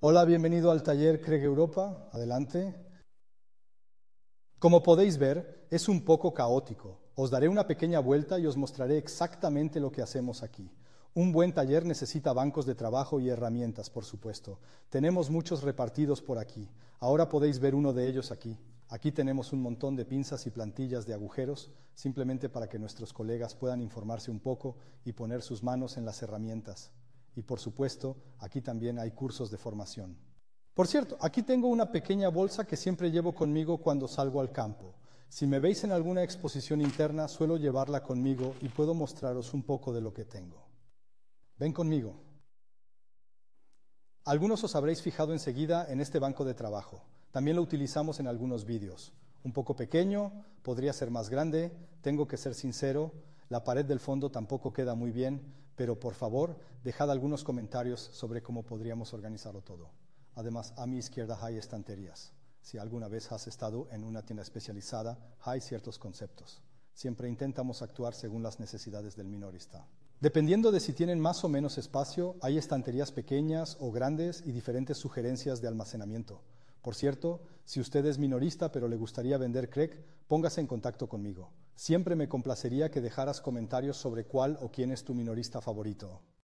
Hola, bienvenido al taller Creg Europa. Adelante. Como podéis ver, es un poco caótico. Os daré una pequeña vuelta y os mostraré exactamente lo que hacemos aquí. Un buen taller necesita bancos de trabajo y herramientas, por supuesto. Tenemos muchos repartidos por aquí. Ahora podéis ver uno de ellos aquí. Aquí tenemos un montón de pinzas y plantillas de agujeros, simplemente para que nuestros colegas puedan informarse un poco y poner sus manos en las herramientas y por supuesto aquí también hay cursos de formación. Por cierto, aquí tengo una pequeña bolsa que siempre llevo conmigo cuando salgo al campo. Si me veis en alguna exposición interna, suelo llevarla conmigo y puedo mostraros un poco de lo que tengo. Ven conmigo. Algunos os habréis fijado enseguida en este banco de trabajo. También lo utilizamos en algunos vídeos. Un poco pequeño, podría ser más grande, tengo que ser sincero, la pared del fondo tampoco queda muy bien, pero por favor, dejad algunos comentarios sobre cómo podríamos organizarlo todo. Además, a mi izquierda hay estanterías. Si alguna vez has estado en una tienda especializada, hay ciertos conceptos. Siempre intentamos actuar según las necesidades del minorista. Dependiendo de si tienen más o menos espacio, hay estanterías pequeñas o grandes y diferentes sugerencias de almacenamiento. Por cierto, si usted es minorista pero le gustaría vender CREC, póngase en contacto conmigo. Siempre me complacería que dejaras comentarios sobre cuál o quién es tu minorista favorito.